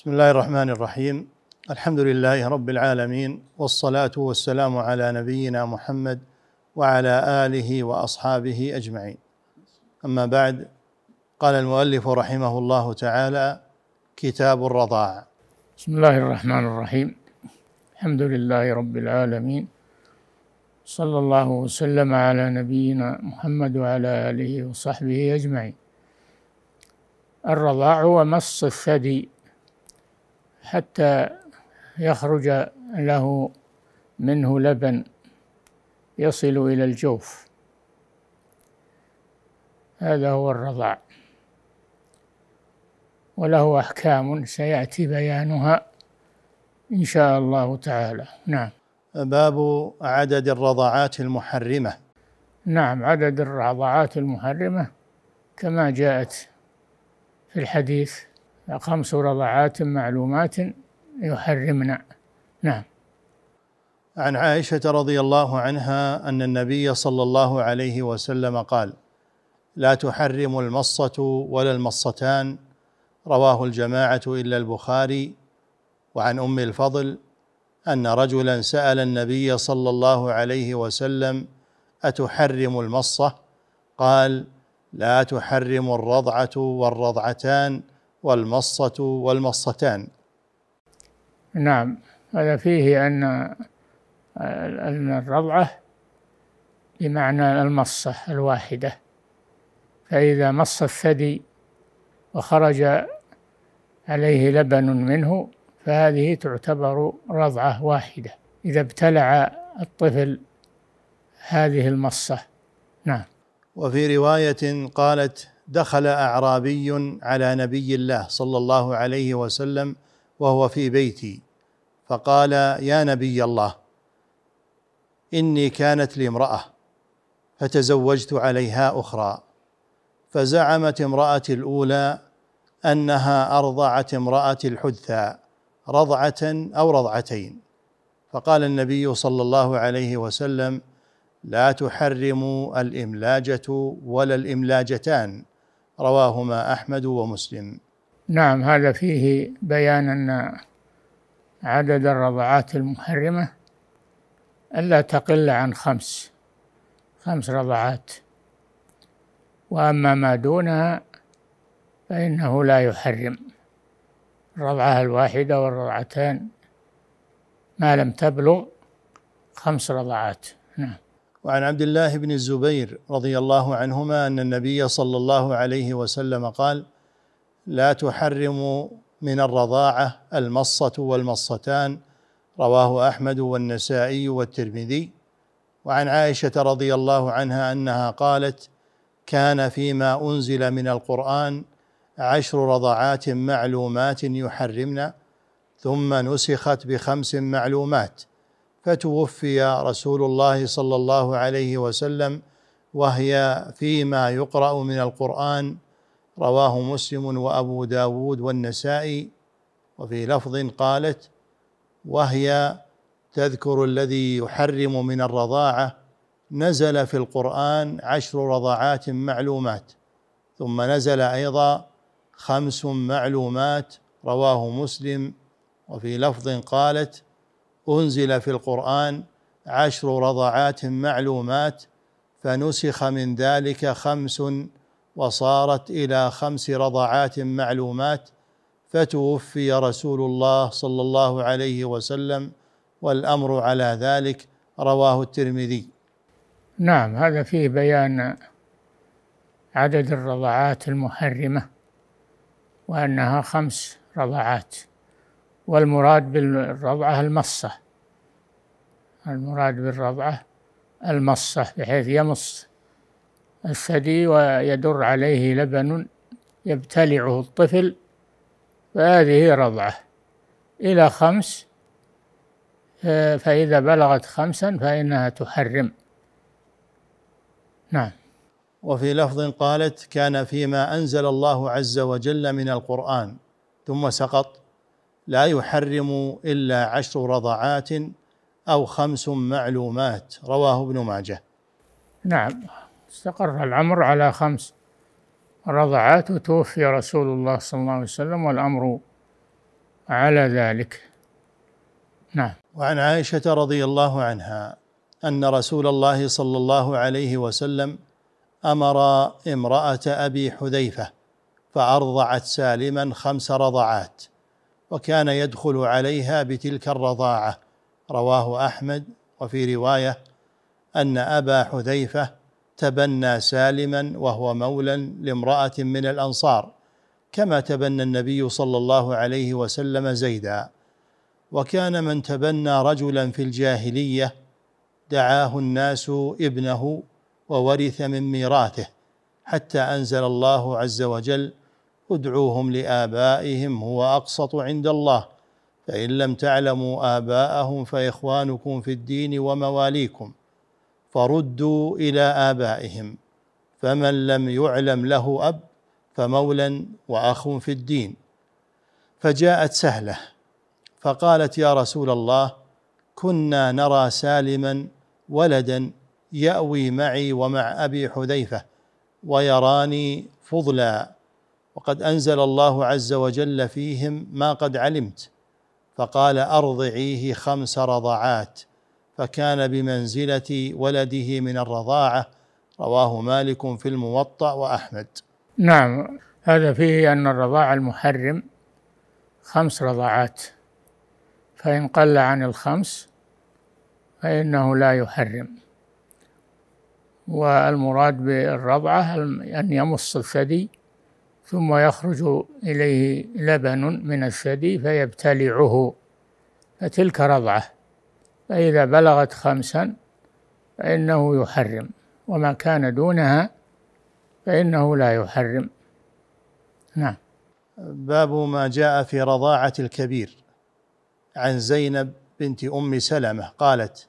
بسم الله الرحمن الرحيم الحمد لله رب العالمين والصلاه والسلام على نبينا محمد وعلى اله واصحابه اجمعين اما بعد قال المؤلف رحمه الله تعالى كتاب الرضاع بسم الله الرحمن الرحيم الحمد لله رب العالمين صلى الله وسلم على نبينا محمد وعلى اله وصحبه اجمعين الرضاع هو مص الثدي حتى يخرج له منه لبن يصل إلى الجوف هذا هو الرضاع وله أحكام سيأتي بيانها إن شاء الله تعالى نعم باب عدد الرضاعات المحرمة نعم عدد الرضاعات المحرمة كما جاءت في الحديث خمس رضعات معلومات يحرمن نعم عن عائشه رضي الله عنها ان النبي صلى الله عليه وسلم قال لا تحرم المصه ولا المصتان رواه الجماعه الا البخاري وعن ام الفضل ان رجلا سال النبي صلى الله عليه وسلم اتحرم المصه قال لا تحرم الرضعه والرضعتان والمصة والمصتان نعم هذا فيه أن الرضعة بمعنى المصة الواحدة فإذا مص الثدي وخرج عليه لبن منه فهذه تعتبر رضعة واحدة إذا ابتلع الطفل هذه المصة نعم وفي رواية قالت دخل اعرابي على نبي الله صلى الله عليه وسلم وهو في بيتي فقال يا نبي الله اني كانت لي امراه فتزوجت عليها اخرى فزعمت امراتي الاولى انها ارضعت امراتي الحدثى رضعه او رضعتين فقال النبي صلى الله عليه وسلم لا تحرموا الاملاجه ولا الاملاجتان رواهما احمد ومسلم نعم هذا فيه بيان ان عدد الرضعات المحرمه الا تقل عن خمس خمس رضعات واما ما دونها فانه لا يحرم الرضعه الواحده والرضعتان ما لم تبلغ خمس رضعات نعم وعن عبد الله بن الزبير رضي الله عنهما ان النبي صلى الله عليه وسلم قال لا تحرم من الرضاعه المصه والمصتان رواه احمد والنسائي والترمذي وعن عائشه رضي الله عنها انها قالت كان فيما انزل من القران عشر رضعات معلومات يحرمن ثم نسخت بخمس معلومات فتوفي رسول الله صلى الله عليه وسلم وهي فيما يقرأ من القرآن رواه مسلم وأبو داود والنسائي وفي لفظ قالت وهي تذكر الذي يحرم من الرضاعة نزل في القرآن عشر رضاعات معلومات ثم نزل أيضا خمس معلومات رواه مسلم وفي لفظ قالت أنزل في القرآن عشر رضعات معلومات فنسخ من ذلك خمس وصارت إلى خمس رضعات معلومات فتوفي رسول الله صلى الله عليه وسلم والأمر على ذلك رواه الترمذي نعم هذا فيه بيان عدد الرضعات المحرمة وأنها خمس رضعات والمراد بالرضعة المصة المراد بالرضعة المصة بحيث يمص الثدي ويدر عليه لبن يبتلعه الطفل فهذه رضعة إلى خمس آه، فإذا بلغت خمسا فإنها تحرم نعم وفي لفظ قالت كان فيما أنزل الله عز وجل من القرآن ثم سقط لا يحرم إلا عشر رضعات أو خمس معلومات رواه ابن ماجه نعم استقر الأمر على خمس رضعات وتوفي رسول الله صلى الله عليه وسلم والأمر على ذلك نعم وعن عائشة رضي الله عنها أن رسول الله صلى الله عليه وسلم أمر امرأة أبي حذيفة فأرضعت سالما خمس رضعات وكان يدخل عليها بتلك الرضاعه رواه احمد وفي روايه ان ابا حذيفه تبنى سالما وهو مولى لامراه من الانصار كما تبنى النبي صلى الله عليه وسلم زيدا وكان من تبنى رجلا في الجاهليه دعاه الناس ابنه وورث من ميراثه حتى انزل الله عز وجل ادعوهم لآبائهم هو أقسط عند الله فإن لم تعلموا آباءهم فإخوانكم في الدين ومواليكم فردوا إلى آبائهم فمن لم يعلم له أب فمولى وأخ في الدين فجاءت سهلة فقالت يا رسول الله كنا نرى سالما ولدا يأوي معي ومع أبي حذيفة ويراني فضلا وقد انزل الله عز وجل فيهم ما قد علمت فقال ارضعيه خمس رضعات فكان بمنزله ولده من الرضاعه رواه مالك في الموطا واحمد نعم هذا فيه ان الرضاع المحرم خمس رضاعات فان قل عن الخمس فانه لا يحرم والمراد بالرضعه ان يمص الثدي ثم يخرج إليه لبن من الثدي فيبتلعه فتلك رضعة فإذا بلغت خمسا فإنه يحرم وما كان دونها فإنه لا يحرم نعم باب ما جاء في رضاعة الكبير عن زينب بنت أم سلمة قالت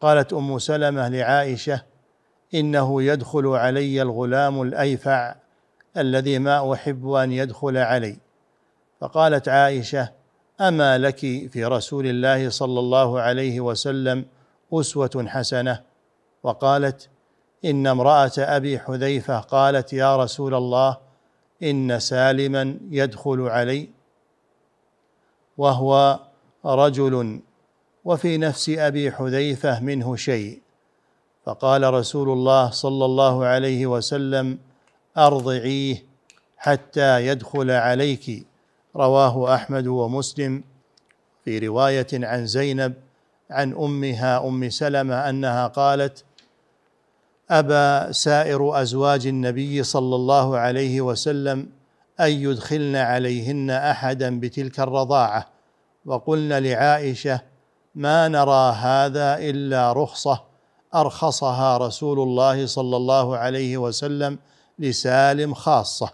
قالت أم سلمة لعائشة إنه يدخل علي الغلام الأيفع الذي ما احب ان يدخل علي فقالت عائشه اما لك في رسول الله صلى الله عليه وسلم اسوه حسنه وقالت ان امراه ابي حذيفه قالت يا رسول الله ان سالما يدخل علي وهو رجل وفي نفس ابي حذيفه منه شيء فقال رسول الله صلى الله عليه وسلم أرضعيه حتى يدخل عليك رواه أحمد ومسلم في رواية عن زينب عن أمها أم سلمة أنها قالت أبى سائر أزواج النبي صلى الله عليه وسلم أن يدخلن عليهن أحدا بتلك الرضاعة وقلن لعائشة ما نرى هذا إلا رخصة أرخصها رسول الله صلى الله عليه وسلم لسالم خاصه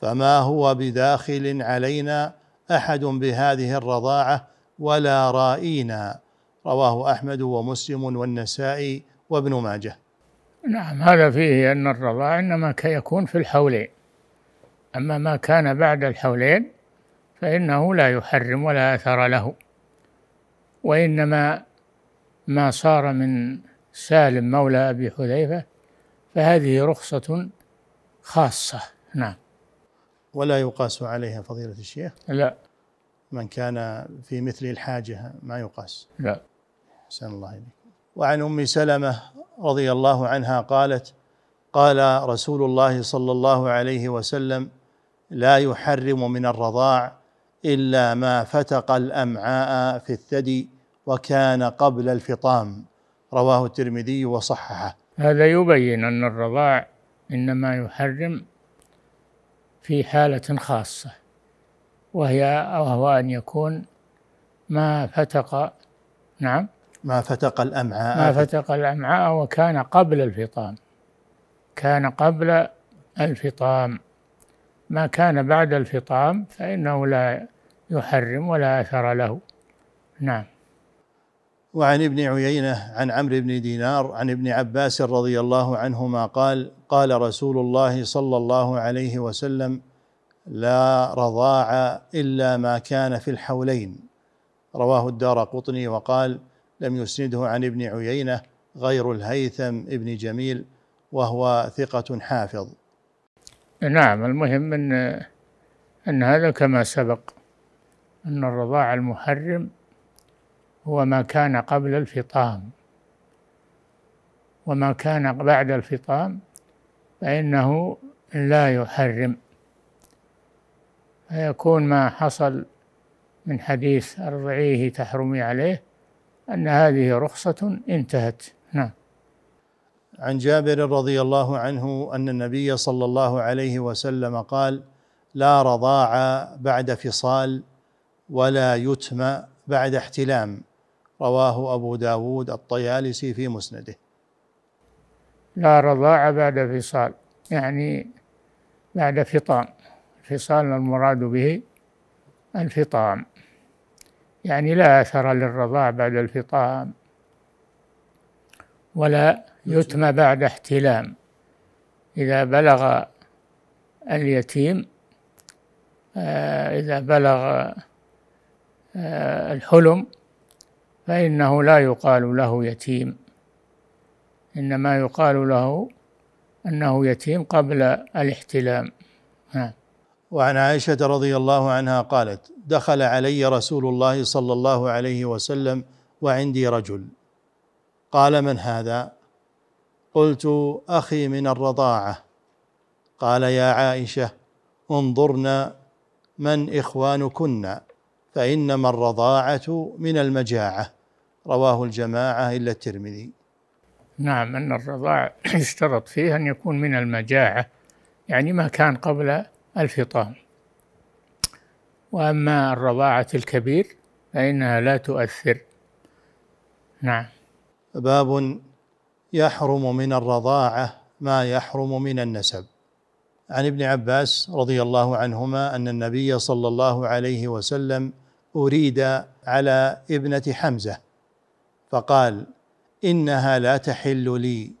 فما هو بداخل علينا احد بهذه الرضاعه ولا رائينا رواه احمد ومسلم والنسائي وابن ماجه نعم هذا فيه ان الرضاعة انما يكون في الحولين اما ما كان بعد الحولين فانه لا يحرم ولا اثر له وانما ما صار من سالم مولى ابي حذيفه فهذه رخصه خاصة نعم ولا يقاس عليها فضيلة الشيخ لا من كان في مثل الحاجة ما يقاس لا أحسن الله إليك وعن أم سلمة رضي الله عنها قالت قال رسول الله صلى الله عليه وسلم لا يحرم من الرضاع إلا ما فتق الأمعاء في الثدي وكان قبل الفطام رواه الترمذي وصححه هذا يبين أن الرضاع إنما يحرم في حالة خاصة وهي وهو أن يكون ما فتق نعم ما فتق الأمعاء ما فتق الأمعاء وكان قبل الفطام كان قبل الفطام ما كان بعد الفطام فإنه لا يحرم ولا أثر له نعم وعن ابن عيينه عن عمرو بن دينار عن ابن عباس رضي الله عنهما قال قال رسول الله صلى الله عليه وسلم لا رضاع الا ما كان في الحولين رواه الدار قطني وقال لم يسنده عن ابن عيينه غير الهيثم ابن جميل وهو ثقة حافظ. نعم المهم ان ان هذا كما سبق ان الرضاع المحرم هو ما كان قبل الفطام وما كان بعد الفطام فإنه لا يحرم فيكون ما حصل من حديث أرضعيه تحرمي عليه أن هذه رخصة انتهت نعم عن جابر رضي الله عنه أن النبي صلى الله عليه وسلم قال لا رضاع بعد فصال ولا يتم بعد احتلام رواه أبو داود الطيالسي في مسنده لا رضاع بعد فصال يعني بعد فطام فصال المراد به الفطام يعني لا أثر للرضاع بعد الفطام ولا يتم بعد احتلام إذا بلغ اليتيم آه، إذا بلغ آه، الحلم فإنه لا يقال له يتيم إنما يقال له أنه يتيم قبل الاحتلام نعم وعن عائشة رضي الله عنها قالت دخل علي رسول الله صلى الله عليه وسلم وعندي رجل قال من هذا قلت أخي من الرضاعة قال يا عائشة انظرنا من إخوانكن فإنما الرضاعة من المجاعة رواه الجماعة إلا الترمذي نعم أن الرضاع يشترط فيه أن يكون من المجاعة يعني ما كان قبل الفطام وأما الرضاعة الكبير فإنها لا تؤثر نعم باب يحرم من الرضاعة ما يحرم من النسب عن ابن عباس رضي الله عنهما أن النبي صلى الله عليه وسلم أريد على ابنة حمزة فقال انها لا تحل لي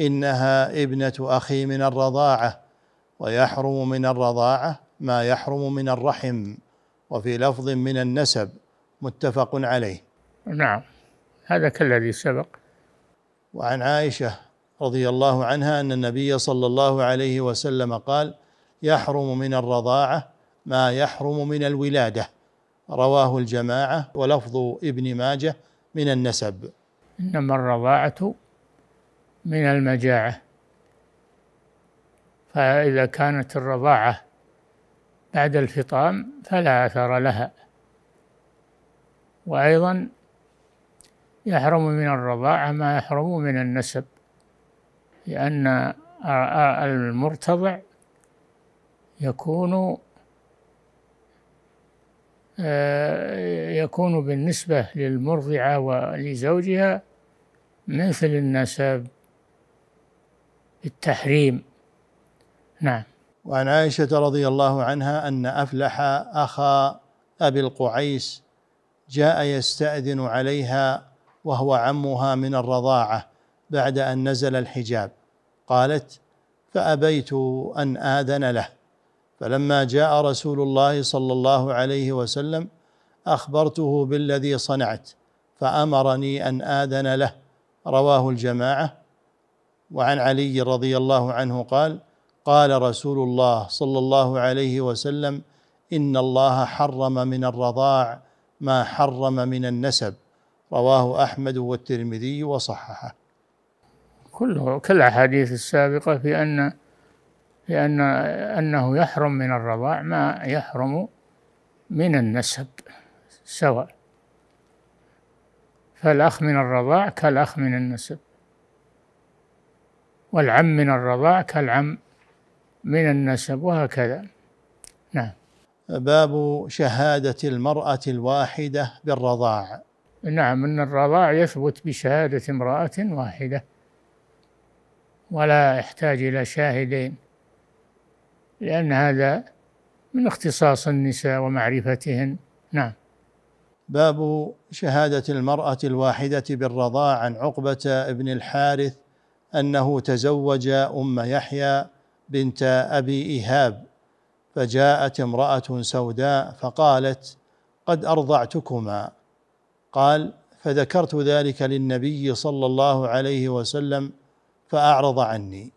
انها ابنه اخي من الرضاعه ويحرم من الرضاعه ما يحرم من الرحم وفي لفظ من النسب متفق عليه نعم هذا كالذي سبق وعن عائشه رضي الله عنها ان النبي صلى الله عليه وسلم قال يحرم من الرضاعه ما يحرم من الولاده رواه الجماعه ولفظ ابن ماجه من النسب إنما الرضاعة من المجاعة فإذا كانت الرضاعة بعد الفطام فلا أثر لها وأيضا يحرم من الرضاعة ما يحرم من النسب لأن المرتضع يكون آه، يكون بالنسبة للمرضعة ولزوجها مثل النسب التحريم نعم وعن عائشة رضي الله عنها أن أفلح أخا أبي القعيس جاء يستأذن عليها وهو عمها من الرضاعة بعد أن نزل الحجاب قالت فأبيت أن آذن له فلما جاء رسول الله صلى الله عليه وسلم اخبرته بالذي صنعت فامرني ان اذن له رواه الجماعه وعن علي رضي الله عنه قال قال رسول الله صلى الله عليه وسلم ان الله حرم من الرضاع ما حرم من النسب رواه احمد والترمذي وصححه كل كالاحاديث السابقه في ان لأن أنه يحرم من الرضاع ما يحرم من النسب سواء فالأخ من الرضاع كالأخ من النسب والعم من الرضاع كالعم من النسب وهكذا نعم باب شهادة المرأة الواحدة بالرضاع نعم أن الرضاع يثبت بشهادة امرأة واحدة ولا يحتاج إلى شاهدين لأن هذا من اختصاص النساء ومعرفتهن نعم باب شهادة المرأة الواحدة بالرضاع عن عقبة بن الحارث أنه تزوج أم يحيى بنت أبي إيهاب فجاءت امرأة سوداء فقالت قد أرضعتكما قال فذكرت ذلك للنبي صلى الله عليه وسلم فأعرض عني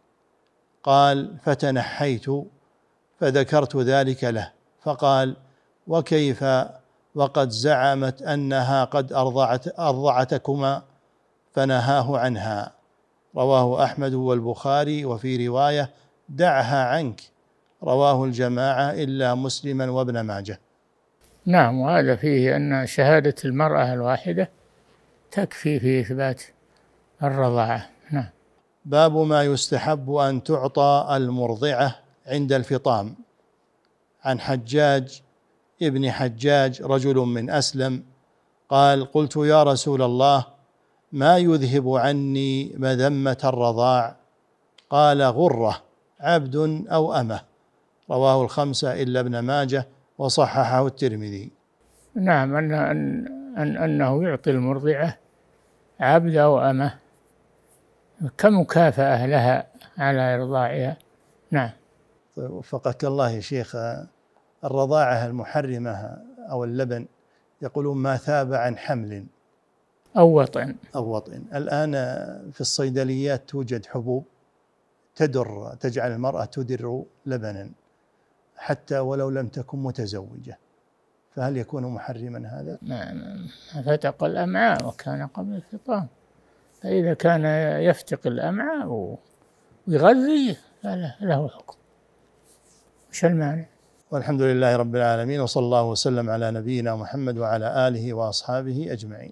قال فتنحيت فذكرت ذلك له فقال وكيف وقد زعمت انها قد ارضعت ارضعتكما فنهاه عنها رواه احمد والبخاري وفي روايه دعها عنك رواه الجماعه الا مسلما وابن ماجه نعم وهذا فيه ان شهاده المراه الواحده تكفي في اثبات الرضاعه نعم باب ما يستحب ان تعطى المرضعه عند الفطام عن حجاج ابن حجاج رجل من اسلم قال قلت يا رسول الله ما يذهب عني مذمه الرضاع قال غره عبد او امه رواه الخمسه الا ابن ماجه وصححه الترمذي نعم ان ان, أن انه يعطي المرضعه عبد او امه كمكافاه لها على ارضاعها نعم طيب وفقك الله يا شيخ الرضاعة المحرمة أو اللبن يقولون ما ثاب عن حمل أو وطئ أو وطئ الآن في الصيدليات توجد حبوب تدر تجعل المرأة تدر لبنا حتى ولو لم تكن متزوجة فهل يكون محرما هذا؟ نعم فتق الأمعاء وكان قبل الفطام فإذا كان يفتق الأمعاء ويغذي فله حكم وش المعنى؟ والحمد لله رب العالمين وصلى الله وسلم على نبينا محمد وعلى آله وأصحابه أجمعين